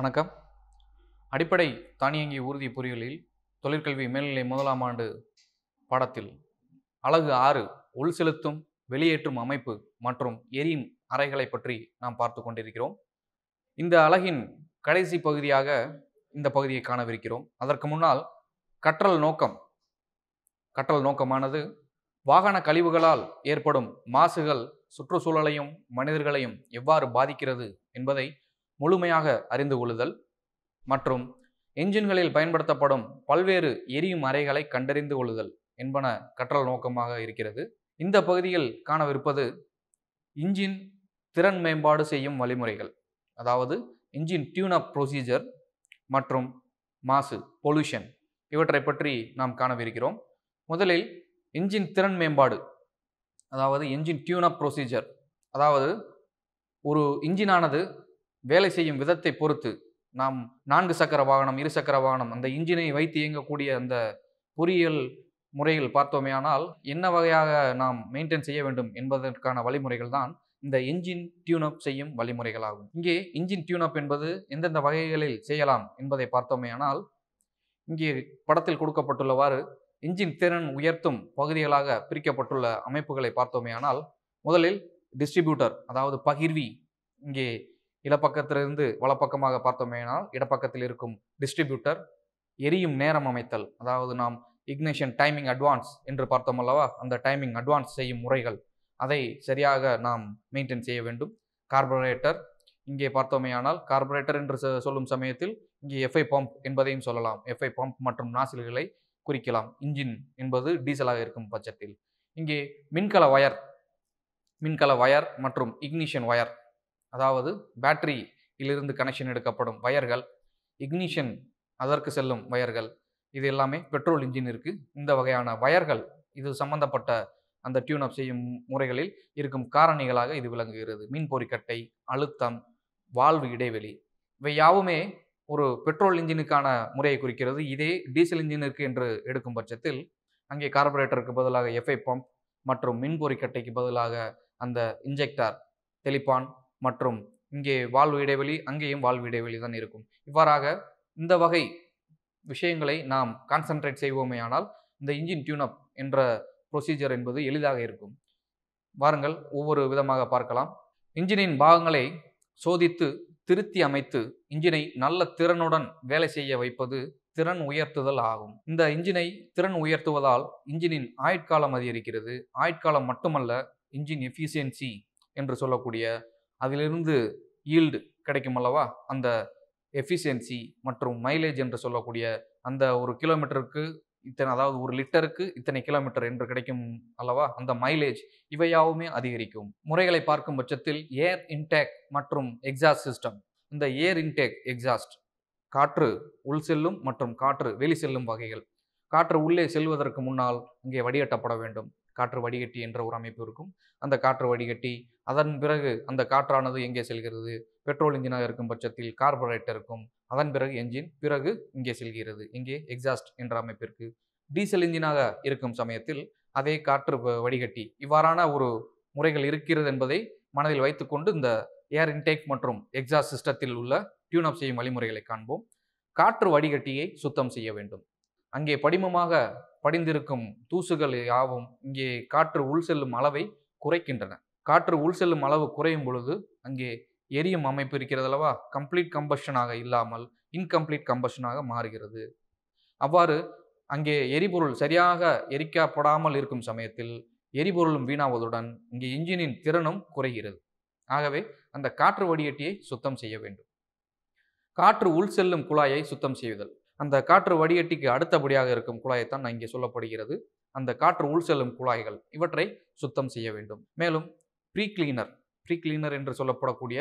வணக்கம் அடிப்படை தானியங்கி ஊர்தி பொறியியலில் தொழிற்கல்வி மேல்நிலை முதலாம் ஆண்டு பாடத்தில் அழகு ஆறு உள் செலுத்தும் வெளியேற்றும் அமைப்பு மற்றும் எரியும் அறைகளை பற்றி நாம் பார்த்து கொண்டிருக்கிறோம் இந்த அழகின் கடைசி பகுதியாக இந்த பகுதியை காணவிருக்கிறோம் அதற்கு முன்னால் கற்றல் நோக்கம் கற்றல் நோக்கமானது வாகன கழிவுகளால் ஏற்படும் மாசுகள் சுற்றுச்சூழலையும் மனிதர்களையும் எவ்வாறு பாதிக்கிறது என்பதை முழுமையாக அறிந்து கொள்ளுதல் மற்றும் என்ஜின்களில் பயன்படுத்தப்படும் பல்வேறு எரியும் அறைகளை கண்டறிந்து கொள்ளுதல் என்பன கற்றல் நோக்கமாக இருக்கிறது இந்த பகுதியில் காணவிருப்பது இன்ஜின் திறன் மேம்பாடு செய்யும் வழிமுறைகள் அதாவது இன்ஜின் டியூன் அப் ப்ரொசீஜர் மற்றும் மாசு பொல்யூஷன் இவற்றை பற்றி நாம் காணவிருக்கிறோம் முதலில் இன்ஜின் திறன் மேம்பாடு அதாவது இன்ஜின் டியூன் அப் ப்ரொசீஜர் அதாவது ஒரு இன்ஜினானது வேலை செய்யும் விதத்தை பொறுத்து நாம் நான்கு சக்கர வாகனம் இரு சக்கர வாகனம் அந்த இன்ஜினை வைத்து இயங்கக்கூடிய அந்த பொறியியல் முறையில் பார்த்தோமே ஆனால் என்ன வகையாக நாம் மெயின்டைன் செய்ய வேண்டும் என்பதற்கான வழிமுறைகள் தான் இந்த இன்ஜின் டியூனப் செய்யும் வழிமுறைகளாகும் இங்கே இன்ஜின் டியூனப் என்பது எந்தெந்த வகைகளில் செய்யலாம் என்பதை பார்த்தோமே ஆனால் இங்கே படத்தில் கொடுக்கப்பட்டுள்ளவாறு இன்ஜின் திறன் உயர்த்தும் பகுதிகளாக பிரிக்கப்பட்டுள்ள அமைப்புகளை பார்த்தோமே ஆனால் முதலில் டிஸ்ட்ரிபியூட்டர் அதாவது பகிர்வி இங்கே இடப்பக்கத்திலிருந்து வலப்பக்கமாக பார்த்தோமேனால் இடப்பக்கத்தில் இருக்கும் டிஸ்ட்ரிபியூட்டர் எரியும் நேரம் அமைத்தல் அதாவது நாம் இக்னேஷன் டைமிங் அட்வான்ஸ் என்று பார்த்தோம் அல்லவா அந்த டைமிங் அட்வான்ஸ் செய்யும் முறைகள் அதை சரியாக நாம் மெயின்டைன் செய்ய வேண்டும் கார்பரேட்டர் இங்கே பார்த்தோமேயானால் கார்பரேட்டர் என்று சொல்லும் சமயத்தில் இங்கே எஃப்ஐ பம்ப் என்பதையும் சொல்லலாம் எஃப்ஐ பம்ப் மற்றும் நாசில்களை குறிக்கலாம் இன்ஜின் என்பது டீசலாக இருக்கும் பட்சத்தில் இங்கே மின்கல வயர் மின்கல வயர் மற்றும் இக்னிஷன் வயர் அதாவது பேட்டரியிலிருந்து இலிருந்து கனெக்ஷன் எடுக்கப்படும் வயர்கள் இக்னிஷன் அதற்கு செல்லும் வயர்கள் இது எல்லாமே பெட்ரோல் இன்ஜின் இருக்கு இந்த வகையான வயர்கள் இது சம்பந்தப்பட்ட அந்த டியூன் அப் செய்யும் முறைகளில் இருக்கும் காரணிகளாக இது விளங்குகிறது மீன் பொறிக்கட்டை அழுத்தம் வாழ்வு இடைவெளி இவை யாவுமே ஒரு பெட்ரோல் இன்ஜினுக்கான முறையை குறிக்கிறது இதே டீசல் இன்ஜினிற்கு என்று எடுக்கும் பட்சத்தில் அங்கே கார்பரேட்டருக்கு பதிலாக எஃப்ஐ பம்ப் மற்றும் மின் பொறிக்கட்டைக்கு பதிலாக அந்த இன்ஜெக்டார் தெளிப்பான் மற்றும் இங்கே வாழ்வு இடைவெளி அங்கேயும் வாழ்வு இடைவெளி தான் இருக்கும் இவ்வாறாக இந்த வகை விஷயங்களை நாம் கான்சன்ட்ரேட் ஆனால் இந்த இன்ஜின் டியூனப் என்ற ப்ரொசீஜர் என்பது எளிதாக இருக்கும் வாருங்கள் ஒவ்வொரு விதமாக பார்க்கலாம் இன்ஜினின் பாகங்களை சோதித்து திருத்தி அமைத்து இன்ஜினை நல்ல திறனுடன் வேலை செய்ய வைப்பது திறன் உயர்த்துதல் ஆகும் இந்த இன்ஜினை திறன் உயர்த்துவதால் இன்ஜினின் ஆயுட்காலம் அதிகரிக்கிறது ஆயுட்காலம் மட்டுமல்ல இன்ஜின் எஃபிஷியன்சி என்று சொல்லக்கூடிய அதிலிருந்து ஈல்டு கிடைக்கும் அல்லவா அந்த எஃபிஷியன்சி மற்றும் மைலேஜ் என்று சொல்லக்கூடிய அந்த ஒரு கிலோமீட்டருக்கு இத்தனை அதாவது ஒரு லிட்டருக்கு இத்தனை கிலோமீட்டர் என்று கிடைக்கும் அல்லவா அந்த மைலேஜ் இவையாவுமே அதிகரிக்கும் முறைகளை பார்க்கும் பட்சத்தில் ஏர் இன்டேக் மற்றும் எக்ஸாஸ்ட் சிஸ்டம் இந்த ஏர் இன்டேக் எக்ஸாஸ்ட் காற்று உள் செல்லும் மற்றும் காற்று வெளி செல்லும் வகைகள் காற்று உள்ளே செல்வதற்கு முன்னால் இங்கே வடிகட்டப்பட வேண்டும் காற்று வடிகட்டி என்ற ஒரு அமைப்பு இருக்கும் அந்த காற்று வடிகட்டி அதன் பிறகு அந்த காற்றானது எங்கே செல்கிறது பெட்ரோல் இன்ஜினாக இருக்கும் பட்சத்தில் கார்பரேட்டர் இருக்கும் அதன் பிறகு என்ஜின் பிறகு இங்கே செல்கிறது இங்கே எக்ஸாஸ்ட் என்ற அமைப்பு இருக்குது டீசல் இன்ஜினாக இருக்கும் சமயத்தில் அதே காற்று வடிகட்டி இவ்வாறான ஒரு முறைகள் இருக்கிறது என்பதை மனதில் வைத்துக்கொண்டு இந்த ஏர் இன்டேக் மற்றும் எக்ஸாஸ்ட் சிஸ்டத்தில் உள்ள டியூன் அப் செய்யும் வழிமுறைகளை காண்போம் காற்று வடிகட்டியை சுத்தம் செய்ய வேண்டும் அங்கே படிமமாக படிந்திருக்கும் தூசுகள் யாவும் இங்கே காற்று உள் செல்லும் அளவை குறைக்கின்றன காற்று உள் செல்லும் அளவு குறையும் பொழுது அங்கே எரியும் அமைப்பு இருக்கிறது அல்லவா கம்ப்ளீட் கம்பஷனாக இல்லாமல் இன்கம்ப்ளீட் கம்பஷனாக மாறுகிறது அவ்வாறு அங்கே எரிபொருள் சரியாக எரிக்கப்படாமல் இருக்கும் சமயத்தில் எரிபொருளும் வீணாவதுடன் இங்கே இன்ஜினின் திறனும் குறைகிறது ஆகவே அந்த காற்று வடிகட்டியை சுத்தம் செய்ய வேண்டும் காற்று உள் செல்லும் குழாயை சுத்தம் செய்தல் அந்த காற்று வடிகட்டிக்கு அடுத்தபடியாக இருக்கும் குழாயைத்தான் இங்கே சொல்லப்படுகிறது அந்த காற்று உள் செல்லும் குழாய்கள் இவற்றை சுத்தம் செய்ய வேண்டும் மேலும் ப்ரீ கிளீனர் ப்ரீ கிளீனர் என்று சொல்லப்படக்கூடிய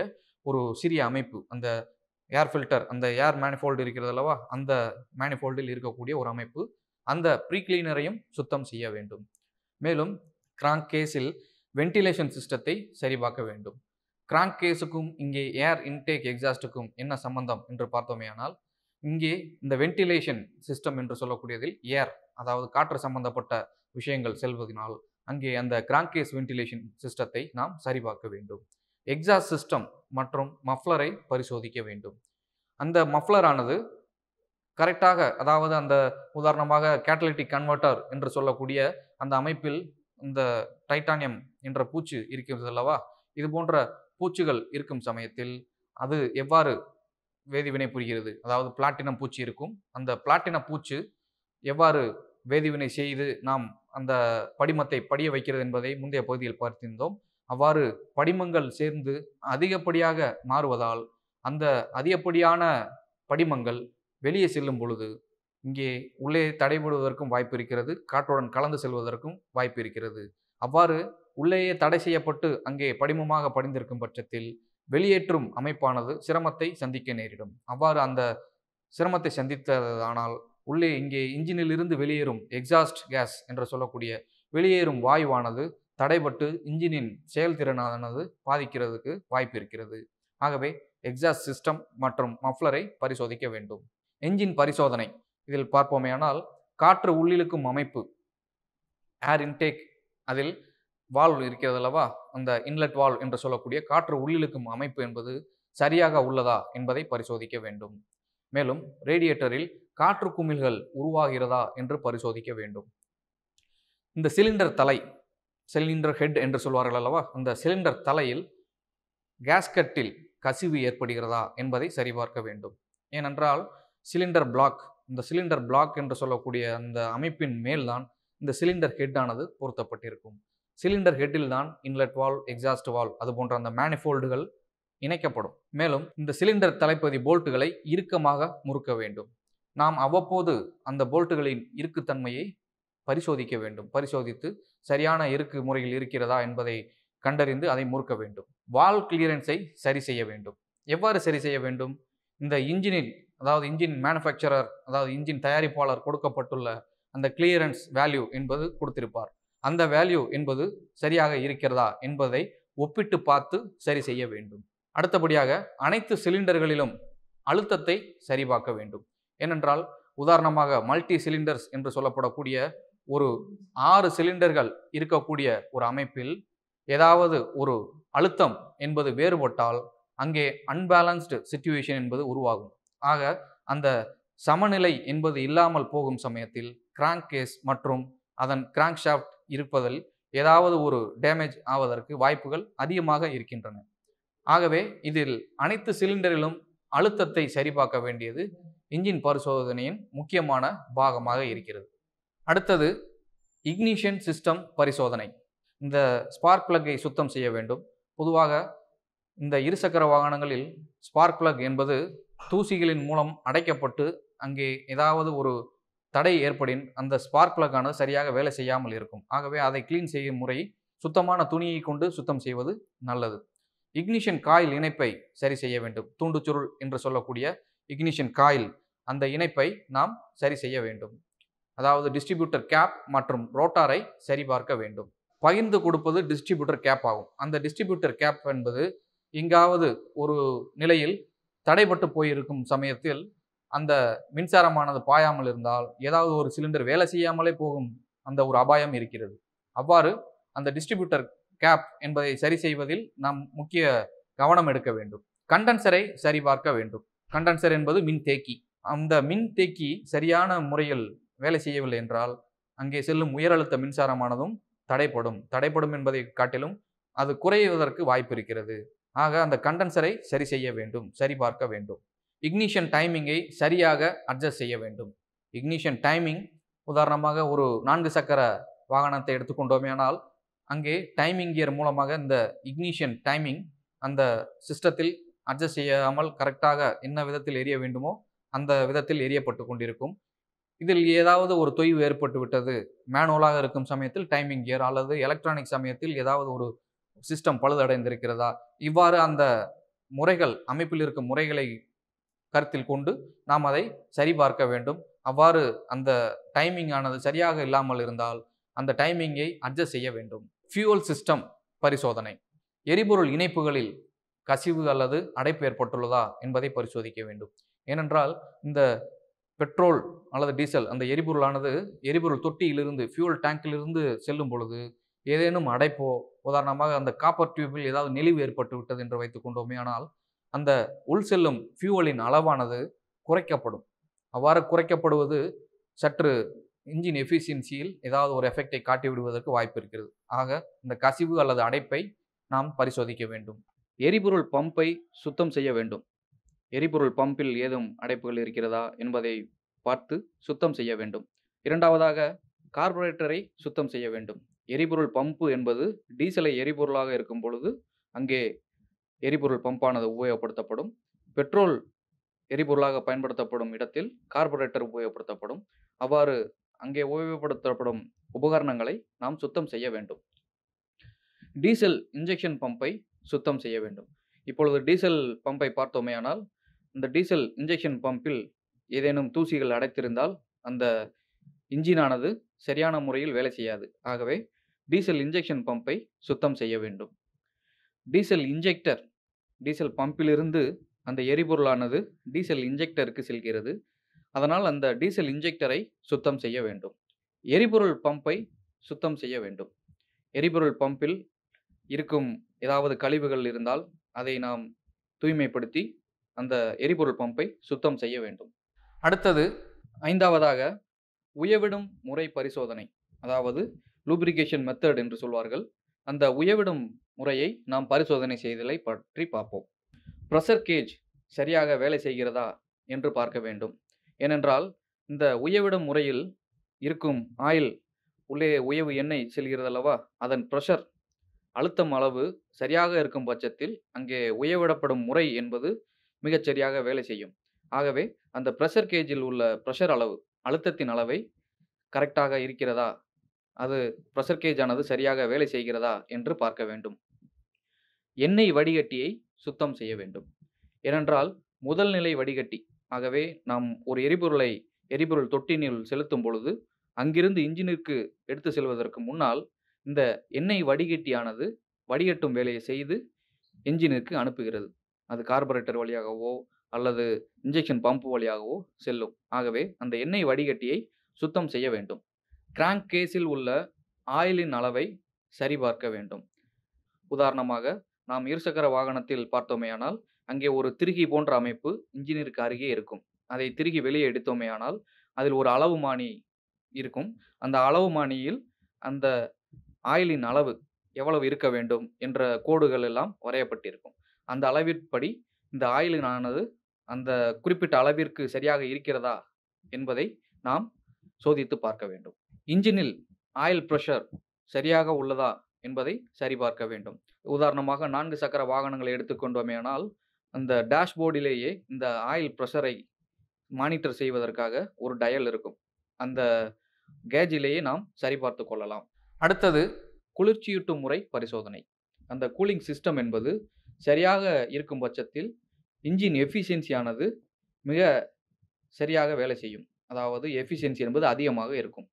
ஒரு சிறிய அமைப்பு அந்த ஏர் ஃபில்டர் அந்த ஏர் மேனிஃபோல்டு இருக்கிறது அல்லவா அந்த மேனிஃபோல்டில் இருக்கக்கூடிய ஒரு அமைப்பு அந்த ப்ரீ கிளீனரையும் சுத்தம் செய்ய வேண்டும் மேலும் கிராங்க் கேஸில் வென்டிலேஷன் சிஸ்டத்தை சரிபார்க்க வேண்டும் கிராங்க் கேஸுக்கும் இங்கே ஏர் இன்டேக் எக்ஸாஸ்ட்டுக்கும் என்ன சம்பந்தம் என்று பார்த்தோமேயானால் இங்கே இந்த வென்டிலேஷன் சிஸ்டம் என்று சொல்லக்கூடியதில் ஏர் அதாவது காற்று சம்பந்தப்பட்ட விஷயங்கள் செல்வதனால் அங்கே அந்த கிராங்கேஸ் வென்டிலேஷன் சிஸ்டத்தை நாம் சரிபார்க்க வேண்டும் எக்ஸாஸ்ட் சிஸ்டம் மற்றும் மஃப்ளரை பரிசோதிக்க வேண்டும் அந்த மஃப்ளரானது கரெக்டாக அதாவது அந்த உதாரணமாக கேட்டலிட்டிக் கன்வெர்ட்டர் என்று சொல்லக்கூடிய அந்த அமைப்பில் இந்த டைட்டானியம் என்ற பூச்சு இருக்கிறது அல்லவா இது போன்ற பூச்சுகள் இருக்கும் சமயத்தில் அது எவ்வாறு வேதிவினை புரிகிறது அதாவது பிளாட்டினம் பூச்சி இருக்கும் அந்த பிளாட்டின பூச்சு எவ்வாறு வேதிவினை செய்து நாம் அந்த படிமத்தை படிய வைக்கிறது என்பதை முந்தைய பகுதியில் பார்த்திருந்தோம் அவ்வாறு படிமங்கள் சேர்ந்து அதிகப்படியாக மாறுவதால் அந்த அதிகப்படியான படிமங்கள் வெளியே செல்லும் பொழுது இங்கே உள்ளே தடைபடுவதற்கும் வாய்ப்பு இருக்கிறது காற்றுடன் கலந்து செல்வதற்கும் வாய்ப்பு இருக்கிறது அவ்வாறு உள்ளேயே தடை செய்யப்பட்டு அங்கே படிமமாக படிந்திருக்கும் பட்சத்தில் வெளியேற்றும் அமைப்பானது சிரமத்தை சந்திக்க நேரிடும் அவ்வாறு அந்த சிரமத்தை சந்தித்ததானால் உள்ளே இங்கே இன்ஜினிலிருந்து வெளியேறும் எக்ஸாஸ்ட் கேஸ் என்று சொல்லக்கூடிய வெளியேறும் வாயுவானது தடைபட்டு இன்ஜினின் செயல்திறனானது பாதிக்கிறதுக்கு வாய்ப்பு இருக்கிறது ஆகவே எக்ஸாஸ்ட் சிஸ்டம் மற்றும் மஃப்ளரை பரிசோதிக்க வேண்டும் என்ஜின் பரிசோதனை இதில் பார்ப்போமேயானால் காற்று உள்ளிழுக்கும் அமைப்பு ஏர் இன்டேக் அதில் வால்வ் இருக்கிறது அல்லவா அந்த இன்லெட் வால்வ் என்று சொல்லக்கூடிய காற்று உள்ளிழுக்கும் அமைப்பு என்பது சரியாக உள்ளதா என்பதை பரிசோதிக்க வேண்டும் மேலும் ரேடியேட்டரில் காற்று குமிழ்கள் உருவாகிறதா என்று பரிசோதிக்க வேண்டும் இந்த சிலிண்டர் தலை சிலிண்டர் ஹெட் என்று சொல்வார்கள் அல்லவா அந்த சிலிண்டர் தலையில் கேஸ்கட்டில் கசிவு ஏற்படுகிறதா என்பதை சரிபார்க்க வேண்டும் ஏனென்றால் சிலிண்டர் பிளாக் இந்த சிலிண்டர் பிளாக் என்று சொல்லக்கூடிய அந்த அமைப்பின் மேல்தான் இந்த சிலிண்டர் ஹெட் ஆனது பொருத்தப்பட்டிருக்கும் சிலிண்டர் ஹெட்டில் தான் இன்லெட் வால் எக்ஸாஸ்ட் வால் அது போன்ற அந்த மேனிஃபோல்டுகள் இணைக்கப்படும் மேலும் இந்த சிலிண்டர் தலைப்பதி போல்ட்டுகளை இறுக்கமாக முறுக்க வேண்டும் நாம் அவ்வப்போது அந்த போல்ட்டுகளின் இறுக்குத்தன்மையை பரிசோதிக்க வேண்டும் பரிசோதித்து சரியான இறுக்கு முறையில் இருக்கிறதா என்பதை கண்டறிந்து அதை முறுக்க வேண்டும் வால் கிளியரன்ஸை சரி செய்ய வேண்டும் எவ்வாறு சரி செய்ய வேண்டும் இந்த இன்ஜினில் அதாவது இன்ஜின் மேனுஃபேக்சரர் அதாவது இன்ஜின் தயாரிப்பாளர் கொடுக்கப்பட்டுள்ள அந்த கிளியரன்ஸ் வேல்யூ என்பது கொடுத்திருப்பார் அந்த வேல்யூ என்பது சரியாக இருக்கிறதா என்பதை ஒப்பிட்டு பார்த்து சரி செய்ய வேண்டும் அடுத்தபடியாக அனைத்து சிலிண்டர்களிலும் அழுத்தத்தை சரிபார்க்க வேண்டும் ஏனென்றால் உதாரணமாக மல்டி சிலிண்டர்ஸ் என்று சொல்லப்படக்கூடிய ஒரு ஆறு சிலிண்டர்கள் இருக்கக்கூடிய ஒரு அமைப்பில் ஏதாவது ஒரு அழுத்தம் என்பது வேறுபட்டால் அங்கே அன்பேலன்ஸ்டு சுச்சுவேஷன் என்பது உருவாகும் ஆக அந்த சமநிலை என்பது இல்லாமல் போகும் சமயத்தில் கிராங்க் கேஸ் மற்றும் அதன் கிராங்க் ஷாஃப்ட் இருப்பதில் ஏதாவது ஒரு டேமேஜ் ஆவதற்கு வாய்ப்புகள் அதிகமாக இருக்கின்றன ஆகவே இதில் அனைத்து சிலிண்டரிலும் அழுத்தத்தை சரிபார்க்க வேண்டியது இன்ஜின் பரிசோதனையின் முக்கியமான பாகமாக இருக்கிறது அடுத்தது இக்னிஷன் சிஸ்டம் பரிசோதனை இந்த ஸ்பார்க் பிளக்கை சுத்தம் செய்ய வேண்டும் பொதுவாக இந்த இருசக்கர வாகனங்களில் ஸ்பார்க் பிளக் என்பது தூசிகளின் மூலம் அடைக்கப்பட்டு அங்கே ஏதாவது ஒரு தடை ஏற்படின் அந்த ஸ்பார்க் பிளக்கானது சரியாக வேலை செய்யாமல் இருக்கும் ஆகவே அதை கிளீன் செய்யும் முறை சுத்தமான துணியை கொண்டு சுத்தம் செய்வது நல்லது இக்னிஷியன் காயில் இணைப்பை சரி செய்ய வேண்டும் தூண்டு சுருள் என்று சொல்லக்கூடிய இக்னிஷியன் காயில் அந்த இணைப்பை நாம் சரி செய்ய வேண்டும் அதாவது டிஸ்ட்ரிபியூட்டர் கேப் மற்றும் ரோட்டாரை சரிபார்க்க வேண்டும் பகிர்ந்து கொடுப்பது டிஸ்ட்ரிபியூட்டர் கேப் ஆகும் அந்த டிஸ்ட்ரிபியூட்டர் கேப் என்பது எங்காவது ஒரு நிலையில் தடைபட்டு போயிருக்கும் சமயத்தில் அந்த மின்சாரமானது பாயாமல் இருந்தால் ஏதாவது ஒரு சிலிண்டர் வேலை செய்யாமலே போகும் அந்த ஒரு அபாயம் இருக்கிறது அவ்வாறு அந்த டிஸ்ட்ரிபியூட்டர் கேப் என்பதை சரி செய்வதில் நாம் முக்கிய கவனம் எடுக்க வேண்டும் கண்டன்சரை சரிபார்க்க வேண்டும் கண்டன்சர் என்பது மின் தேக்கி அந்த மின் தேக்கி சரியான முறையில் வேலை செய்யவில்லை என்றால் அங்கே செல்லும் உயரழுத்த மின்சாரமானதும் தடைப்படும் தடைப்படும் என்பதை காட்டிலும் அது குறைவதற்கு வாய்ப்பு இருக்கிறது ஆக அந்த கண்டன்சரை சரி செய்ய வேண்டும் சரிபார்க்க வேண்டும் இக்னிஷன் டைமிங்கை சரியாக அட்ஜஸ்ட் செய்ய வேண்டும் இக்னிஷன் டைமிங் உதாரணமாக ஒரு நான்கு சக்கர வாகனத்தை எடுத்துக்கொண்டோமேனால் அங்கே டைமிங் கியர் மூலமாக இந்த இக்னிஷியன் டைமிங் அந்த சிஸ்டத்தில் அட்ஜஸ்ட் செய்யாமல் கரெக்டாக என்ன விதத்தில் எரிய வேண்டுமோ அந்த விதத்தில் எரியப்பட்டு கொண்டிருக்கும் இதில் ஏதாவது ஒரு தொய்வு ஏற்பட்டு விட்டது மேனுவலாக இருக்கும் சமயத்தில் டைமிங் கியர் அல்லது எலக்ட்ரானிக் சமயத்தில் ஏதாவது ஒரு சிஸ்டம் பழுதடைந்திருக்கிறதா இவ்வாறு அந்த முறைகள் அமைப்பில் இருக்கும் முறைகளை கருத்தில் கொண்டு நாம் அதை சரிபார்க்க வேண்டும் அவ்வாறு அந்த டைமிங் ஆனது சரியாக இல்லாமல் இருந்தால் அந்த டைமிங்கை அட்ஜஸ்ட் செய்ய வேண்டும் ஃபியூவல் சிஸ்டம் பரிசோதனை எரிபொருள் இணைப்புகளில் கசிவு அல்லது அடைப்பு ஏற்பட்டுள்ளதா என்பதை பரிசோதிக்க வேண்டும் ஏனென்றால் இந்த பெட்ரோல் அல்லது டீசல் அந்த எரிபொருளானது எரிபொருள் தொட்டியிலிருந்து ஃபியூவல் டேங்கிலிருந்து செல்லும் பொழுது ஏதேனும் அடைப்போ உதாரணமாக அந்த காப்பர் டியூப்பில் ஏதாவது நெளிவு ஏற்பட்டு விட்டது என்று வைத்துக் கொண்டோமே ஆனால் அந்த உள் செல்லும் ஃபியூவலின் அளவானது குறைக்கப்படும் அவ்வாறு குறைக்கப்படுவது சற்று இன்ஜின் எஃபிஷியன்சியில் ஏதாவது ஒரு எஃபெக்டை காட்டி விடுவதற்கு வாய்ப்பு இருக்கிறது ஆக இந்த கசிவு அல்லது அடைப்பை நாம் பரிசோதிக்க வேண்டும் எரிபொருள் பம்பை சுத்தம் செய்ய வேண்டும் எரிபொருள் பம்பில் ஏதும் அடைப்புகள் இருக்கிறதா என்பதை பார்த்து சுத்தம் செய்ய வேண்டும் இரண்டாவதாக கார்பரேட்டரை சுத்தம் செய்ய வேண்டும் எரிபொருள் பம்பு என்பது டீசலை எரிபொருளாக இருக்கும் பொழுது அங்கே எரிபொருள் பம்பானது உபயோகப்படுத்தப்படும் பெட்ரோல் எரிபொருளாக பயன்படுத்தப்படும் இடத்தில் கார்பரேட்டர் உபயோகப்படுத்தப்படும் அவ்வாறு அங்கே உபயோகப்படுத்தப்படும் உபகரணங்களை நாம் சுத்தம் செய்ய வேண்டும் டீசல் இன்ஜெக்ஷன் பம்பை சுத்தம் செய்ய வேண்டும் இப்பொழுது டீசல் பம்பை பார்த்தோமேயானால் இந்த டீசல் இன்ஜெக்ஷன் பம்பில் ஏதேனும் தூசிகள் அடைத்திருந்தால் அந்த இன்ஜினானது சரியான முறையில் வேலை செய்யாது ஆகவே டீசல் இன்ஜெக்ஷன் பம்பை சுத்தம் செய்ய வேண்டும் டீசல் இன்ஜெக்டர் டீசல் பம்பிலிருந்து அந்த எரிபொருளானது டீசல் இன்ஜெக்டருக்கு செல்கிறது அதனால் அந்த டீசல் இன்ஜெக்டரை சுத்தம் செய்ய வேண்டும் எரிபொருள் பம்பை சுத்தம் செய்ய வேண்டும் எரிபொருள் பம்பில் இருக்கும் ஏதாவது கழிவுகள் இருந்தால் அதை நாம் தூய்மைப்படுத்தி அந்த எரிபொருள் பம்பை சுத்தம் செய்ய வேண்டும் அடுத்தது ஐந்தாவதாக உயவிடும் முறை பரிசோதனை அதாவது லூப்ரிகேஷன் மெத்தட் என்று சொல்வார்கள் அந்த உயவிடும் முறையை நாம் பரிசோதனை செய்தலை பற்றி பார்ப்போம் ப்ரெஷர் கேஜ் சரியாக வேலை செய்கிறதா என்று பார்க்க வேண்டும் ஏனென்றால் இந்த உயவிடும் முறையில் இருக்கும் ஆயில் உள்ளே உயவு எண்ணெய் செல்கிறதல்லவா அதன் ப்ரெஷர் அழுத்தம் அளவு சரியாக இருக்கும் பட்சத்தில் அங்கே உயவிடப்படும் முறை என்பது மிகச் சரியாக வேலை செய்யும் ஆகவே அந்த ப்ரெஷர் கேஜில் உள்ள ப்ரெஷர் அளவு அழுத்தத்தின் அளவை கரெக்டாக இருக்கிறதா அது ப்ரெஷர் கேஜ் ஆனது சரியாக வேலை செய்கிறதா என்று பார்க்க வேண்டும் எண்ணெய் வடிகட்டியை சுத்தம் செய்ய வேண்டும் ஏனென்றால் முதல் நிலை வடிகட்டி ஆகவே நாம் ஒரு எரிபொருளை எரிபொருள் தொட்டினில் செலுத்தும் பொழுது அங்கிருந்து இன்ஜினிற்கு எடுத்து செல்வதற்கு முன்னால் இந்த எண்ணெய் வடிகட்டியானது வடிகட்டும் வேலையை செய்து என்ஜினிற்கு அனுப்புகிறது அது கார்பரேட்டர் வழியாகவோ அல்லது இன்ஜெக்ஷன் பம்ப் வழியாகவோ செல்லும் ஆகவே அந்த எண்ணெய் வடிகட்டியை சுத்தம் செய்ய வேண்டும் கிராங்க் கேஸில் உள்ள ஆயிலின் அளவை சரிபார்க்க வேண்டும் உதாரணமாக நாம் இருசக்கர வாகனத்தில் பார்த்தோமேயானால் அங்கே ஒரு திருகி போன்ற அமைப்பு இன்ஜினியருக்கு அருகே இருக்கும் அதை திருகி வெளியே எடுத்தோமேயானால் அதில் ஒரு அளவு மாணி இருக்கும் அந்த அளவு மானியில் அந்த ஆயிலின் அளவு எவ்வளவு இருக்க வேண்டும் என்ற கோடுகள் எல்லாம் வரையப்பட்டிருக்கும் அந்த அளவிற்படி இந்த ஆயிலின் ஆனது அந்த குறிப்பிட்ட அளவிற்கு சரியாக இருக்கிறதா என்பதை நாம் சோதித்து பார்க்க வேண்டும் இன்ஜினில் ஆயில் ப்ரெஷர் சரியாக உள்ளதா என்பதை சரிபார்க்க வேண்டும் உதாரணமாக நான்கு சக்கர வாகனங்களை எடுத்துக்கொண்டோமேனால் அந்த டேஷ்போர்டிலேயே இந்த ஆயில் ப்ரெஷரை மானிட்டர் செய்வதற்காக ஒரு டயல் இருக்கும் அந்த கேஜிலேயே நாம் சரிபார்த்து கொள்ளலாம் அடுத்தது குளிர்ச்சியூட்டும் முறை பரிசோதனை அந்த கூலிங் சிஸ்டம் என்பது சரியாக இருக்கும் பட்சத்தில் இன்ஜின் எஃபிஷியன்சியானது மிக சரியாக வேலை செய்யும் அதாவது எஃபிஷியன்சி என்பது அதிகமாக இருக்கும்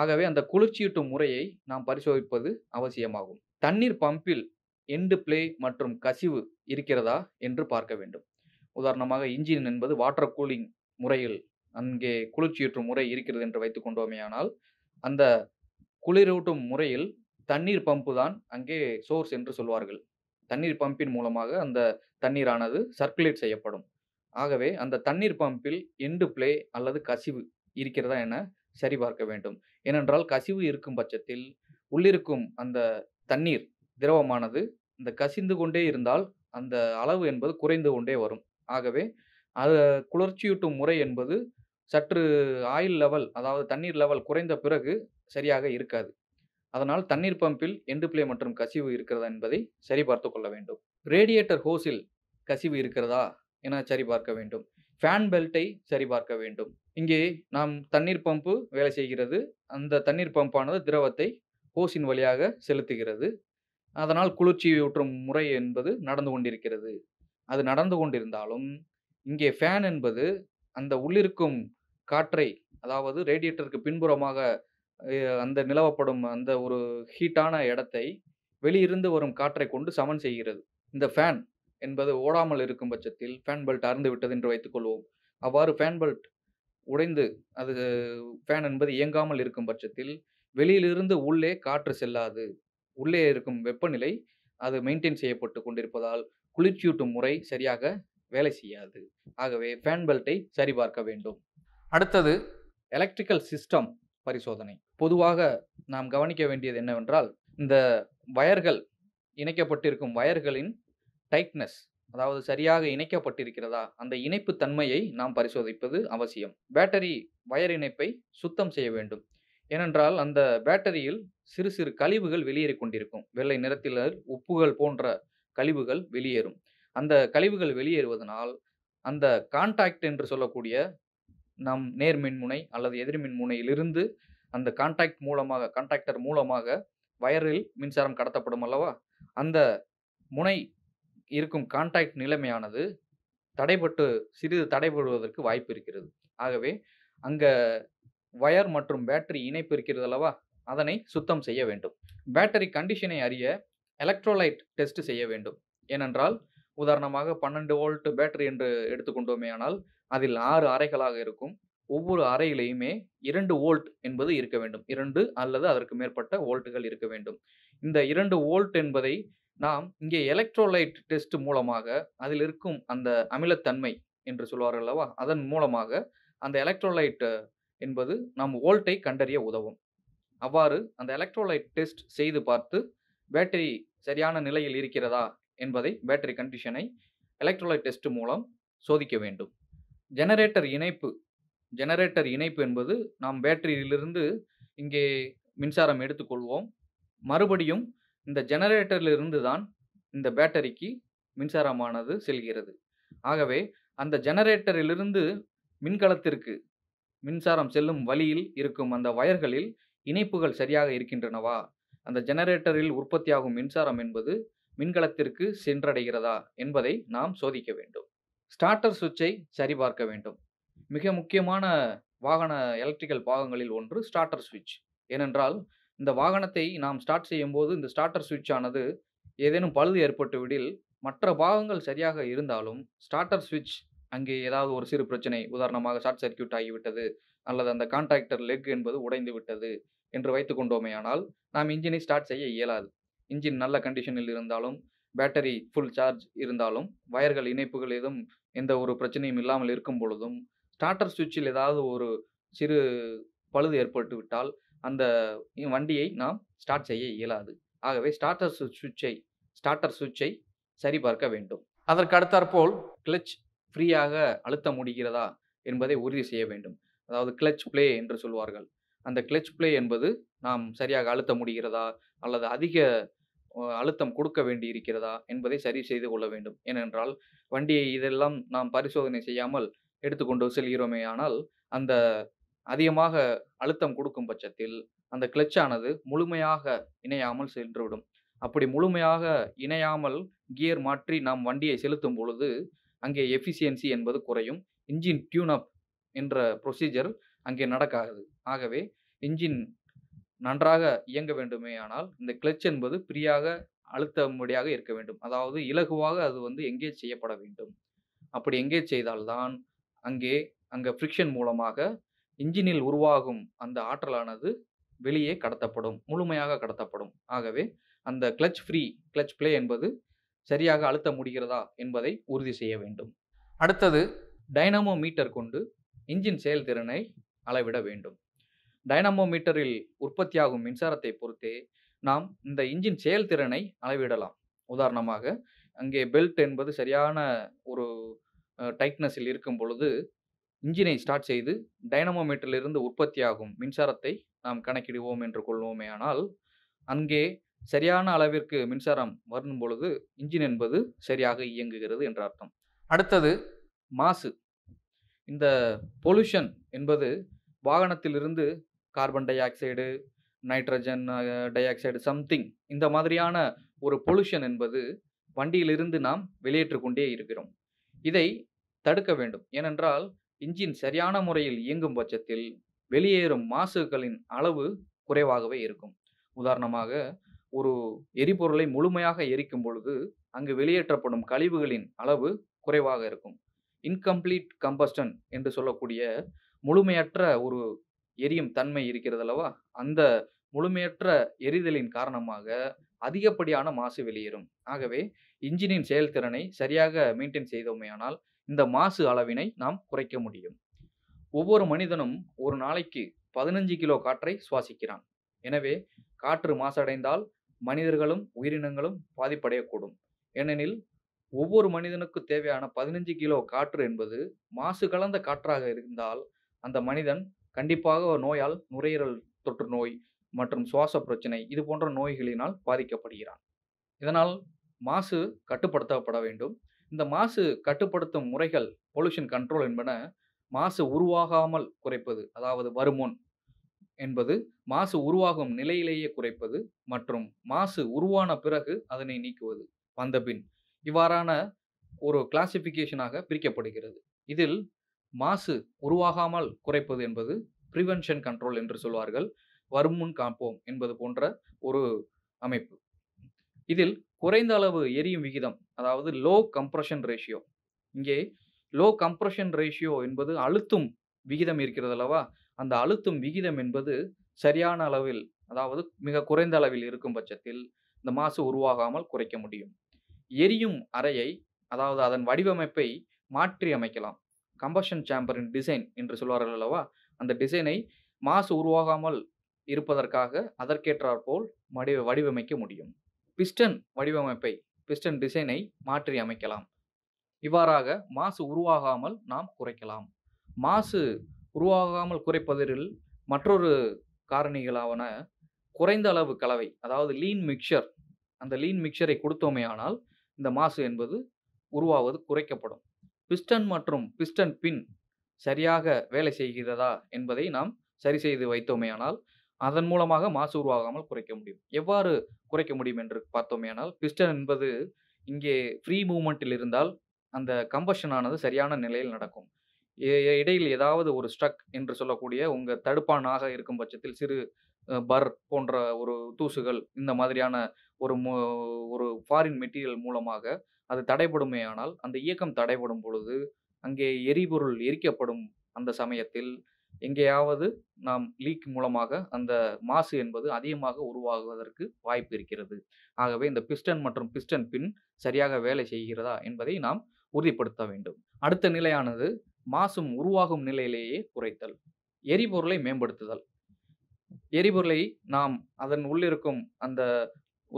ஆகவே அந்த குளிர்ச்சியூட்டும் முறையை நாம் பரிசோதிப்பது அவசியமாகும் தண்ணீர் பம்பில் எண்டு பிளே மற்றும் கசிவு இருக்கிறதா என்று பார்க்க வேண்டும் உதாரணமாக இன்ஜின் என்பது வாட்டர் கூலிங் முறையில் அங்கே குளிர்ச்சியூற்றும் முறை இருக்கிறது என்று வைத்துக் கொண்டோமேயானால் அந்த குளிரூட்டும் முறையில் தண்ணீர் பம்பு தான் அங்கே சோர்ஸ் என்று சொல்வார்கள் தண்ணீர் பம்பின் மூலமாக அந்த தண்ணீரானது சர்க்குலேட் செய்யப்படும் ஆகவே அந்த தண்ணீர் பம்பில் எண்டு பிளே அல்லது கசிவு இருக்கிறதா என சரிபார்க்க வேண்டும் ஏனென்றால் கசிவு இருக்கும் பட்சத்தில் உள்ளிருக்கும் அந்த தண்ணீர் திரவமானது இந்த கசிந்து கொண்டே இருந்தால் அந்த அளவு என்பது குறைந்து கொண்டே வரும் ஆகவே அது குளிர்ச்சியூட்டும் முறை என்பது சற்று ஆயில் லெவல் அதாவது தண்ணீர் லெவல் குறைந்த பிறகு சரியாக இருக்காது அதனால் தண்ணீர் பம்பில் எண்டு பிளே மற்றும் கசிவு இருக்கிறதா என்பதை சரிபார்த்து கொள்ள வேண்டும் ரேடியேட்டர் ஹோஸில் கசிவு இருக்கிறதா என சரிபார்க்க வேண்டும் ஃபேன் பெல்ட்டை சரிபார்க்க வேண்டும் இங்கே நாம் தண்ணீர் பம்பு வேலை செய்கிறது அந்த தண்ணீர் பம்பானது திரவத்தை ஹோஸின் வழியாக செலுத்துகிறது அதனால் குளிர்ச்சி ஊற்றும் முறை என்பது நடந்து கொண்டிருக்கிறது அது நடந்து கொண்டிருந்தாலும் இங்கே ஃபேன் என்பது அந்த உள்ளிருக்கும் காற்றை அதாவது ரேடியேட்டருக்கு பின்புறமாக அந்த நிலவப்படும் அந்த ஒரு ஹீட்டான இடத்தை வெளியிருந்து வரும் காற்றை கொண்டு சமன் செய்கிறது இந்த ஃபேன் என்பது ஓடாமல் இருக்கும் பட்சத்தில் ஃபேன் பெல்ட் அறந்து விட்டது என்று வைத்துக்கொள்வோம் அவ்வாறு ஃபேன் பெல்ட் உடைந்து அது ஃபேன் என்பது இயங்காமல் இருக்கும் பட்சத்தில் வெளியிலிருந்து உள்ளே காற்று செல்லாது உள்ளே இருக்கும் வெப்பநிலை அது மெயின்டைன் செய்யப்பட்டு கொண்டிருப்பதால் குளிர்ச்சியூட்டும் முறை சரியாக வேலை செய்யாது ஆகவே ஃபேன் பெல்ட்டை சரிபார்க்க வேண்டும் அடுத்தது எலக்ட்ரிக்கல் சிஸ்டம் பரிசோதனை பொதுவாக நாம் கவனிக்க வேண்டியது என்னவென்றால் இந்த வயர்கள் இணைக்கப்பட்டிருக்கும் வயர்களின் டைட்னஸ் அதாவது சரியாக இணைக்கப்பட்டிருக்கிறதா அந்த இணைப்பு தன்மையை நாம் பரிசோதிப்பது அவசியம் பேட்டரி வயர் இணைப்பை சுத்தம் செய்ய வேண்டும் ஏனென்றால் அந்த பேட்டரியில் சிறு சிறு கழிவுகள் வெளியேறிக் கொண்டிருக்கும் வெள்ளை நிறத்தில் உப்புகள் போன்ற கழிவுகள் வெளியேறும் அந்த கழிவுகள் வெளியேறுவதனால் அந்த கான்டாக்ட் என்று சொல்லக்கூடிய நம் நேர்மின்முனை அல்லது எதிர்மின் முனையிலிருந்து அந்த கான்டாக்ட் மூலமாக கான்டாக்டர் மூலமாக வயரில் மின்சாரம் கடத்தப்படும் அல்லவா அந்த முனை இருக்கும் கான்டாக்ட் நிலைமையானது தடைபட்டு சிறிது தடைபடுவதற்கு வாய்ப்பு இருக்கிறது ஆகவே அங்கே வயர் மற்றும் பேட்டரி இணைப்பு இருக்கிறது அல்லவா அதனை சுத்தம் செய்ய வேண்டும் பேட்டரி கண்டிஷனை அறிய எலக்ட்ரோலைட் டெஸ்ட் செய்ய வேண்டும் ஏனென்றால் உதாரணமாக பன்னெண்டு வோல்ட் பேட்டரி என்று எடுத்துக்கொண்டோமே ஆனால் அதில் ஆறு அறைகளாக இருக்கும் ஒவ்வொரு அறையிலையுமே இரண்டு வோல்ட் என்பது இருக்க வேண்டும் இரண்டு அல்லது அதற்கு மேற்பட்ட வோல்ட்டுகள் இருக்க வேண்டும் இந்த இரண்டு வோல்ட் என்பதை நாம் இங்கே எலக்ட்ரோலைட் டெஸ்ட் மூலமாக அதில் இருக்கும் அந்த அமிலத்தன்மை என்று சொல்வார்கள் அல்லவா அதன் மூலமாக அந்த எலக்ட்ரோலைட் என்பது நாம் ஓல்ட்டை கண்டறிய உதவும் அவ்வாறு அந்த எலக்ட்ரோலைட் டெஸ்ட் செய்து பார்த்து பேட்டரி சரியான நிலையில் இருக்கிறதா என்பதை பேட்டரி கண்டிஷனை எலக்ட்ரோலைட் டெஸ்ட் மூலம் சோதிக்க வேண்டும் ஜெனரேட்டர் இணைப்பு ஜெனரேட்டர் இணைப்பு என்பது நாம் பேட்டரியிலிருந்து இங்கே மின்சாரம் எடுத்துக்கொள்வோம் மறுபடியும் இந்த ஜெனரேட்டரிலிருந்து தான் இந்த பேட்டரிக்கு மின்சாரமானது செல்கிறது ஆகவே அந்த ஜெனரேட்டரிலிருந்து மின்கலத்திற்கு மின்சாரம் செல்லும் வழியில் இருக்கும் அந்த வயர்களில் இணைப்புகள் சரியாக இருக்கின்றனவா அந்த ஜெனரேட்டரில் உற்பத்தியாகும் மின்சாரம் என்பது மின்கலத்திற்கு சென்றடைகிறதா என்பதை நாம் சோதிக்க வேண்டும் ஸ்டார்டர் சுவிட்சை சரிபார்க்க வேண்டும் மிக முக்கியமான வாகன எலக்ட்ரிக்கல் பாகங்களில் ஒன்று ஸ்டார்டர் சுவிட்ச் ஏனென்றால் இந்த வாகனத்தை நாம் ஸ்டார்ட் செய்யும் போது இந்த ஸ்டார்டர் சுவிட்ச் ஆனது ஏதேனும் பழுது ஏற்பட்டுவிடில் மற்ற பாகங்கள் சரியாக இருந்தாலும் ஸ்டார்டர் சுவிட்ச் அங்கே ஏதாவது ஒரு சிறு பிரச்சனை உதாரணமாக ஷார்ட் சர்க்கியூட் ஆகிவிட்டது அல்லது அந்த கான்ட்ராக்டர் லெக் என்பது உடைந்து விட்டது என்று வைத்து கொண்டோமேயானால் நாம் இன்ஜினை ஸ்டார்ட் செய்ய இயலாது இன்ஜின் நல்ல கண்டிஷனில் இருந்தாலும் பேட்டரி ஃபுல் சார்ஜ் இருந்தாலும் வயர்கள் இணைப்புகள் எதுவும் எந்த ஒரு பிரச்சனையும் இல்லாமல் இருக்கும் பொழுதும் ஸ்டார்டர் சுவிட்சில் ஏதாவது ஒரு சிறு பழுது ஏற்பட்டு விட்டால் அந்த வண்டியை நாம் ஸ்டார்ட் செய்ய இயலாது ஆகவே ஸ்டார்டர் சுவிட்சை ஸ்டார்டர் சுவிட்சை சரிபார்க்க வேண்டும் அதற்கு அடுத்தாற்போல் கிளச் ஃப்ரீயாக அழுத்த முடிகிறதா என்பதை உறுதி செய்ய வேண்டும் அதாவது கிளச் பிளே என்று சொல்வார்கள் அந்த கிளச் பிளே என்பது நாம் சரியாக அழுத்த முடிகிறதா அல்லது அதிக அழுத்தம் கொடுக்க வேண்டி இருக்கிறதா என்பதை சரி செய்து கொள்ள வேண்டும் ஏனென்றால் வண்டியை இதெல்லாம் நாம் பரிசோதனை செய்யாமல் எடுத்துக்கொண்டு செல்கிறோமே ஆனால் அந்த அதிகமாக அழுத்தம் கொடுக்கும் பட்சத்தில் அந்த கிளச்சானது முழுமையாக இணையாமல் சென்றுவிடும் அப்படி முழுமையாக இணையாமல் கியர் மாற்றி நாம் வண்டியை செலுத்தும் பொழுது அங்கே எஃபிசியன்சி என்பது குறையும் இன்ஜின் டியூன் அப் என்ற ப்ரொசீஜர் அங்கே நடக்காது ஆகவே இன்ஜின் நன்றாக இயங்க வேண்டுமே ஆனால் இந்த கிளச் என்பது ஃப்ரீயாக அழுத்தமுடியாக இருக்க வேண்டும் அதாவது இலகுவாக அது வந்து எங்கேஜ் செய்யப்பட வேண்டும் அப்படி எங்கேஜ் செய்தால்தான் அங்கே அங்கே ஃப்ரிக்ஷன் மூலமாக இன்ஜினில் உருவாகும் அந்த ஆற்றலானது வெளியே கடத்தப்படும் முழுமையாக கடத்தப்படும் ஆகவே அந்த கிளச் ஃப்ரீ கிளச் பிளே என்பது சரியாக அழுத்த முடிகிறதா என்பதை உறுதி செய்ய வேண்டும் அடுத்தது டைனமோ மீட்டர் கொண்டு இன்ஜின் செயல்திறனை அளவிட வேண்டும் டைனமோ மீட்டரில் உற்பத்தியாகும் மின்சாரத்தை பொறுத்தே நாம் இந்த இன்ஜின் செயல்திறனை அளவிடலாம் உதாரணமாக அங்கே பெல்ட் என்பது சரியான ஒரு டைட்னஸில் இருக்கும் பொழுது இன்ஜினை ஸ்டார்ட் செய்து டைனமோமீட்டரிலிருந்து உற்பத்தியாகும் மின்சாரத்தை நாம் கணக்கிடுவோம் என்று கொள்வோமே ஆனால் அங்கே சரியான அளவிற்கு மின்சாரம் வரும் பொழுது இன்ஜின் என்பது சரியாக இயங்குகிறது என்ற அர்த்தம் அடுத்தது மாசு இந்த பொல்யூஷன் என்பது வாகனத்திலிருந்து carbon dioxide nitrogen dioxide something இந்த மாதிரியான ஒரு பொல்யூஷன் என்பது வண்டியிலிருந்து நாம் வெளியேற்று கொண்டே இருக்கிறோம் இதை தடுக்க வேண்டும் ஏனென்றால் இன்ஜின் சரியான முறையில் இயங்கும் பட்சத்தில் வெளியேறும் மாசுகளின் அளவு குறைவாகவே இருக்கும் உதாரணமாக ஒரு எரிபொருளை முழுமையாக எரிக்கும் பொழுது அங்கு வெளியேற்றப்படும் கழிவுகளின் அளவு குறைவாக இருக்கும் இன்கம்ப்ளீட் கம்பஸ்டன் என்று சொல்லக்கூடிய முழுமையற்ற ஒரு எரியும் தன்மை இருக்கிறது அல்லவா அந்த முழுமையற்ற எரிதலின் காரணமாக அதிகப்படியான மாசு வெளியேறும் ஆகவே இன்ஜினின் செயல்திறனை சரியாக மெயின்டைன் செய்தோமேயானால் இந்த மாசு அளவினை நாம் குறைக்க முடியும் ஒவ்வொரு மனிதனும் ஒரு நாளைக்கு பதினஞ்சு கிலோ காற்றை சுவாசிக்கிறான் எனவே காற்று மாசடைந்தால் மனிதர்களும் உயிரினங்களும் பாதிப்படையக்கூடும் ஏனெனில் ஒவ்வொரு மனிதனுக்கு தேவையான பதினஞ்சு கிலோ காற்று என்பது மாசு கலந்த காற்றாக இருந்தால் அந்த மனிதன் கண்டிப்பாக நோயால் நுரையீரல் தொற்று நோய் மற்றும் சுவாச பிரச்சனை இது போன்ற நோய்களினால் பாதிக்கப்படுகிறான் இதனால் மாசு கட்டுப்படுத்தப்பட வேண்டும் இந்த மாசு கட்டுப்படுத்தும் முறைகள் பொல்யூஷன் கண்ட்ரோல் என்பன மாசு உருவாகாமல் குறைப்பது அதாவது வருமுன் என்பது மாசு உருவாகும் நிலையிலேயே குறைப்பது மற்றும் மாசு உருவான பிறகு அதனை நீக்குவது வந்த பின் இவ்வாறான ஒரு கிளாசிஃபிகேஷனாக பிரிக்கப்படுகிறது இதில் மாசு உருவாகாமல் குறைப்பது என்பது ப்ரிவென்ஷன் கண்ட்ரோல் என்று சொல்வார்கள் வருமுன் காப்போம் என்பது போன்ற ஒரு அமைப்பு இதில் குறைந்த அளவு எரியும் விகிதம் அதாவது லோ கம்ப்ரஷன் ரேஷியோ இங்கே லோ கம்ப்ரஷன் ரேஷியோ என்பது அழுத்தும் விகிதம் இருக்கிறது அல்லவா அந்த அழுத்தும் விகிதம் என்பது சரியான அளவில் அதாவது மிக குறைந்த அளவில் இருக்கும் பட்சத்தில் இந்த மாசு உருவாகாமல் குறைக்க முடியும் எரியும் அறையை அதாவது அதன் வடிவமைப்பை மாற்றி அமைக்கலாம் கம்பஷன் சேம்பரின் டிசைன் என்று சொல்வார்கள் அல்லவா அந்த டிசைனை மாசு உருவாகாமல் இருப்பதற்காக அதற்கேற்றாற்போல் வடிவ வடிவமைக்க முடியும் பிஸ்டன் வடிவமைப்பை பிஸ்டன் டிசைனை மாற்றி அமைக்கலாம் இவ்வாறாக மாசு உருவாகாமல் நாம் குறைக்கலாம் மாசு உருவாகாமல் குறைப்பதில் மற்றொரு காரணிகளாவன குறைந்த அளவு கலவை அதாவது லீன் மிக்சர் அந்த லீன் மிக்சரை கொடுத்தோமே ஆனால் இந்த மாசு என்பது உருவாவது குறைக்கப்படும் பிஸ்டன் மற்றும் பிஸ்டன் பின் சரியாக வேலை செய்கிறதா என்பதை நாம் சரி செய்து வைத்தோமேயானால் அதன் மூலமாக மாசு உருவாகாமல் குறைக்க முடியும் எவ்வாறு குறைக்க முடியும் என்று பார்த்தோமேனால் பிஸ்டன் என்பது இங்கே ஃப்ரீ மூமெண்ட்டில் இருந்தால் அந்த கம்பஷன் ஆனது சரியான நிலையில் நடக்கும் இடையில் ஏதாவது ஒரு ஸ்ட்ரக் என்று சொல்லக்கூடிய உங்கள் தடுப்பானாக இருக்கும் பட்சத்தில் சிறு பர் போன்ற ஒரு தூசுகள் இந்த மாதிரியான ஒரு ஒரு ஃபாரின் மெட்டீரியல் மூலமாக அது தடைபடுமே ஆனால் அந்த இயக்கம் தடைபடும் பொழுது அங்கே எரிபொருள் எரிக்கப்படும் அந்த சமயத்தில் எங்கேயாவது நாம் லீக் மூலமாக அந்த மாசு என்பது அதிகமாக உருவாகுவதற்கு வாய்ப்பு இருக்கிறது ஆகவே இந்த பிஸ்டன் மற்றும் பிஸ்டன் பின் சரியாக வேலை செய்கிறதா என்பதை நாம் உறுதிப்படுத்த வேண்டும் அடுத்த நிலையானது மாசும் உருவாகும் நிலையிலேயே குறைத்தல் எரிபொருளை மேம்படுத்துதல் எரிபொருளை நாம் அதன் உள்ளிருக்கும் அந்த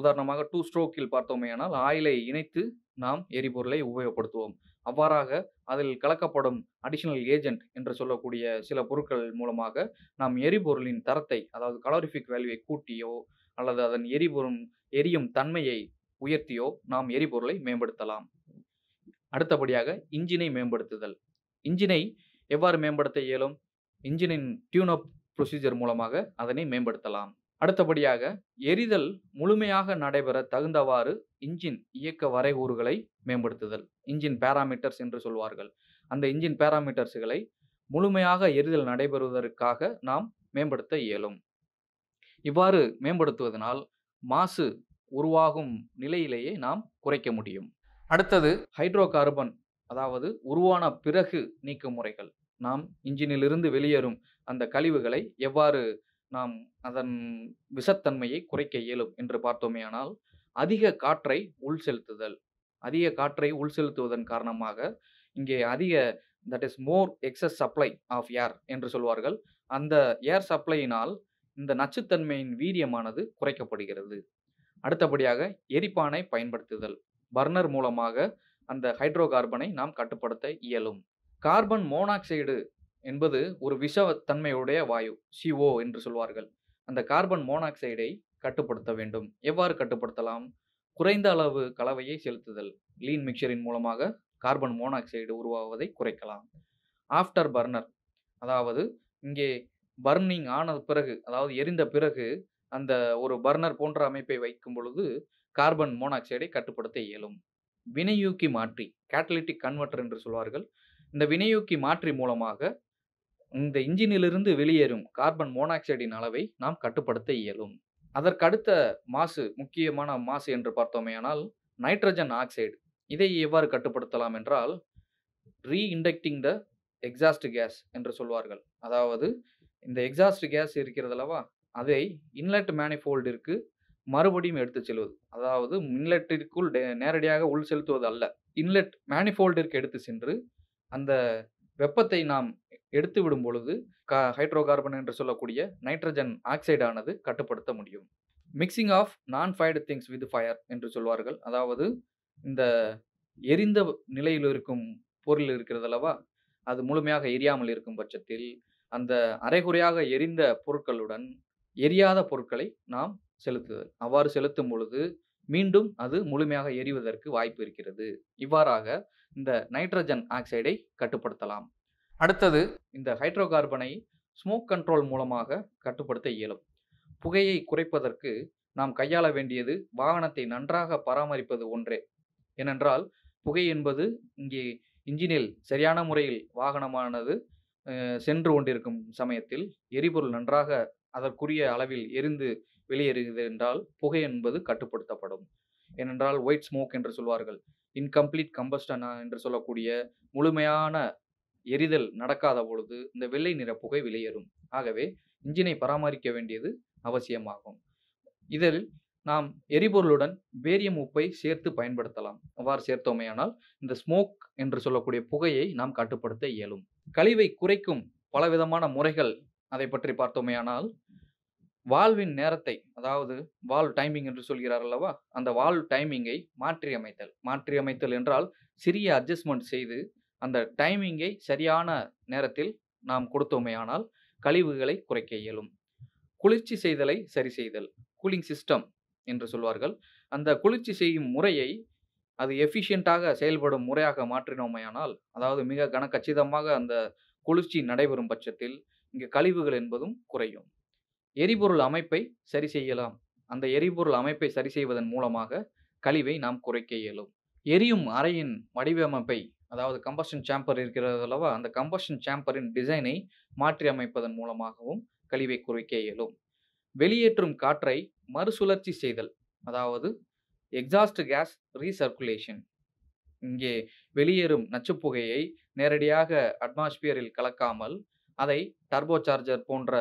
உதாரணமாக டூ ஸ்ட்ரோக்கில் பார்த்தோமேயானால் ஆயிலை இணைத்து நாம் எரிபொருளை உபயோகப்படுத்துவோம் அவ்வாறாக அதில் கலக்கப்படும் அடிஷனல் ஏஜென்ட் என்று சொல்லக்கூடிய சில பொருட்கள் மூலமாக நாம் எரிபொருளின் தரத்தை அதாவது கலோரிஃபிக் வேல்யூவை கூட்டியோ அல்லது அதன் எரிபொருள் எரியும் தன்மையை உயர்த்தியோ நாம் எரிபொருளை மேம்படுத்தலாம் அடுத்தபடியாக இன்ஜினை மேம்படுத்துதல் இன்ஜினை எவ்வாறு மேம்படுத்த இயலும் இன்ஜினின் டியூன் அப் ப்ரொசீஜர் மூலமாக அதனை மேம்படுத்தலாம் அடுத்தபடியாக எரிதல் முழுமையாக நடைபெற தகுந்தவாறு இன்ஜின் இயக்க வரைகூறுகளை மேம்படுத்துதல் இன்ஜின் பேராமீட்டர்ஸ் என்று சொல்வார்கள் அந்த இன்ஜின் பேராமீட்டர்ஸ்களை முழுமையாக எரிதல் நடைபெறுவதற்காக நாம் மேம்படுத்த இயலும் இவ்வாறு மேம்படுத்துவதனால் மாசு உருவாகும் நிலையிலேயே நாம் குறைக்க முடியும் அடுத்தது ஹைட்ரோ கார்பன் அதாவது உருவான பிறகு நீக்கும் முறைகள் நாம் இன்ஜினிலிருந்து வெளியேறும் அந்த கழிவுகளை எவ்வாறு நாம் அதன் விஷத்தன்மையை குறைக்க இயலும் என்று பார்த்தோமேயானால் அதிக காற்றை உள் செலுத்துதல் அதிக காற்றை உள் செலுத்துவதன் காரணமாக இங்கே அதிக that is more excess supply of air என்று சொல்வார்கள் அந்த ஏர் சப்ளையினால் இந்த நச்சுத்தன்மையின் வீரியமானது குறைக்கப்படுகிறது அடுத்தபடியாக எரிப்பானை பயன்படுத்துதல் பர்னர் மூலமாக அந்த ஹைட்ரோ கார்பனை நாம் கட்டுப்படுத்த இயலும் கார்பன் மோனாக்சைடு என்பது ஒரு விஷத்தன்மையுடைய வாயு சிஓ என்று சொல்வார்கள் அந்த கார்பன் மோனாக்சைடை கட்டுப்படுத்த வேண்டும் எவ்வாறு கட்டுப்படுத்தலாம் குறைந்த அளவு கலவையை செலுத்துதல் லீன் மிக்சரின் மூலமாக கார்பன் மோனாக்சைடு உருவாவதை குறைக்கலாம் ஆஃப்டர் பர்னர் அதாவது இங்கே பர்னிங் ஆன பிறகு அதாவது எரிந்த பிறகு அந்த ஒரு பர்னர் போன்ற அமைப்பை வைக்கும் பொழுது கார்பன் மோனாக்சைடை கட்டுப்படுத்த இயலும் வினையூக்கி மாற்றி கேட்டலிட்டிக் கன்வெர்டர் என்று சொல்வார்கள் இந்த வினையூக்கி மாற்றி மூலமாக இந்த இன்ஜினிலிருந்து வெளியேறும் கார்பன் மோனாக்சைடின் அளவை நாம் கட்டுப்படுத்த இயலும் அதற்கடுத்த மாசு முக்கியமான மாசு என்று பார்த்தோமேயானால் நைட்ரஜன் ஆக்சைடு இதை எவ்வாறு கட்டுப்படுத்தலாம் என்றால் ரீஇண்டக்டிங் த எக்ஸாஸ்ட் கேஸ் என்று சொல்வார்கள் அதாவது இந்த எக்ஸாஸ்ட் கேஸ் இருக்கிறது அல்லவா அதை இன்லெட் மேனிஃபோல்டிற்கு மறுபடியும் எடுத்து செல்வது அதாவது இன்லெட்டிற்குள் நேரடியாக உள் செலுத்துவது அல்ல இன்லெட் மேனிஃபோல்டிற்கு எடுத்து சென்று அந்த வெப்பத்தை நாம் எடுத்து விடும் பொழுது கா ஹைட்ரோ கார்பன் என்று சொல்லக்கூடிய நைட்ரஜன் ஆக்சைடானது கட்டுப்படுத்த முடியும் mixing of non fired things with fire என்று சொல்வார்கள் அதாவது இந்த எரிந்த நிலையில் இருக்கும் பொருள் இருக்கிறது அல்லவா அது முழுமையாக எரியாமல் இருக்கும் பட்சத்தில் அந்த அரைகுறையாக எரிந்த பொருட்களுடன் எரியாத பொருட்களை நாம் செலுத்துதல் அவ்வாறு செலுத்தும் பொழுது மீண்டும் அது முழுமையாக எரிவதற்கு வாய்ப்பு இருக்கிறது இவ்வாறாக இந்த நைட்ரஜன் ஆக்சைடை கட்டுப்படுத்தலாம் அடுத்தது இந்த ஹைட்ரோ கார்பனை ஸ்மோக் கண்ட்ரோல் மூலமாக கட்டுப்படுத்த இயலும் புகையை குறைப்பதற்கு நாம் கையாள வேண்டியது வாகனத்தை நன்றாக பராமரிப்பது ஒன்றே ஏனென்றால் புகை என்பது இங்கே இன்ஜினில் சரியான முறையில் வாகனமானது சென்று கொண்டிருக்கும் சமயத்தில் எரிபொருள் நன்றாக அதற்குரிய அளவில் எரிந்து வெளியேறுகிறது என்றால் புகை என்பது கட்டுப்படுத்தப்படும் ஏனென்றால் ஒயிட் ஸ்மோக் என்று சொல்வார்கள் இன்கம்ப்ளீட் கம்பஸ்டன் என்று சொல்லக்கூடிய முழுமையான எரிதல் நடக்காத பொழுது இந்த வெள்ளை நிற புகை வெளியேறும் ஆகவே இன்ஜினை பராமரிக்க வேண்டியது அவசியமாகும் இதில் நாம் எரிபொருளுடன் பேரியம் உப்பை சேர்த்து பயன்படுத்தலாம் அவ்வாறு சேர்த்தோமேயானால் இந்த ஸ்மோக் என்று சொல்லக்கூடிய புகையை நாம் கட்டுப்படுத்த இயலும் கழிவை குறைக்கும் பலவிதமான முறைகள் அதை பற்றி பார்த்தோமேயானால் வால்வின் நேரத்தை அதாவது வால் டைமிங் என்று சொல்கிறார் அல்லவா அந்த வால் டைமிங்கை மாற்றியமைத்தல் மாற்றியமைத்தல் என்றால் சிறிய அட்ஜஸ்ட்மெண்ட் செய்து அந்த டைமிங்கை சரியான நேரத்தில் நாம் கொடுத்தோமேயானால் கழிவுகளை குறைக்க இயலும் குளிர்ச்சி செய்தலை சரி செய்தல் கூலிங் சிஸ்டம் என்று சொல்வார்கள் அந்த குளிர்ச்சி செய்யும் முறையை அது எஃபிஷியண்ட்டாக செயல்படும் முறையாக மாற்றினோமையானால் அதாவது மிக கனக்கச்சிதமாக அந்த குளிர்ச்சி நடைபெறும் பட்சத்தில் இங்கு கழிவுகள் என்பதும் குறையும் எரிபொருள் அமைப்பை சரி செய்யலாம் அந்த எரிபொருள் அமைப்பை சரி செய்வதன் மூலமாக கழிவை நாம் குறைக்க இயலும் எரியும் அறையின் வடிவமைப்பை அதாவது கம்பஷன் சாம்பர் இருக்கிறது அல்லவா அந்த கம்பஷன் சாம்பரின் டிசைனை மாற்றி அமைப்பதன் மூலமாகவும் கழிவை குறைக்க இயலும் வெளியேற்றும் காற்றை மறுசுழற்சி செய்தல் அதாவது எக்ஸாஸ்ட் கேஸ் ரீசர்க்குலேஷன் இங்கே வெளியேறும் நச்சுப்புகையை நேரடியாக அட்மாஸ்பியரில் கலக்காமல் அதை டர்போ சார்ஜர் போன்ற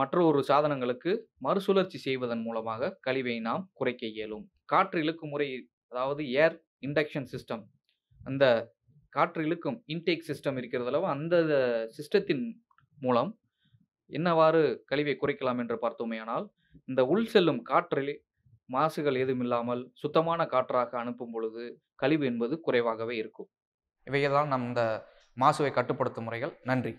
மற்றொரு சாதனங்களுக்கு மறுசுழற்சி செய்வதன் மூலமாக கழிவை நாம் குறைக்க இயலும் காற்று இழுக்கு முறை அதாவது ஏர் இண்டக்ஷன் சிஸ்டம் அந்த காற்று இழுக்கும் இன்டேக் சிஸ்டம் இருக்கிறது அளவு அந்த சிஸ்டத்தின் மூலம் என்னவாறு கழிவை குறைக்கலாம் என்று பார்த்தோமேயானால் இந்த உள் செல்லும் காற்றில் மாசுகள் ஏதும் இல்லாமல் சுத்தமான காற்றாக அனுப்பும் பொழுது கழிவு என்பது குறைவாகவே இருக்கும் இவையெல்லாம் நம் இந்த மாசுவை கட்டுப்படுத்தும் முறைகள் நன்றி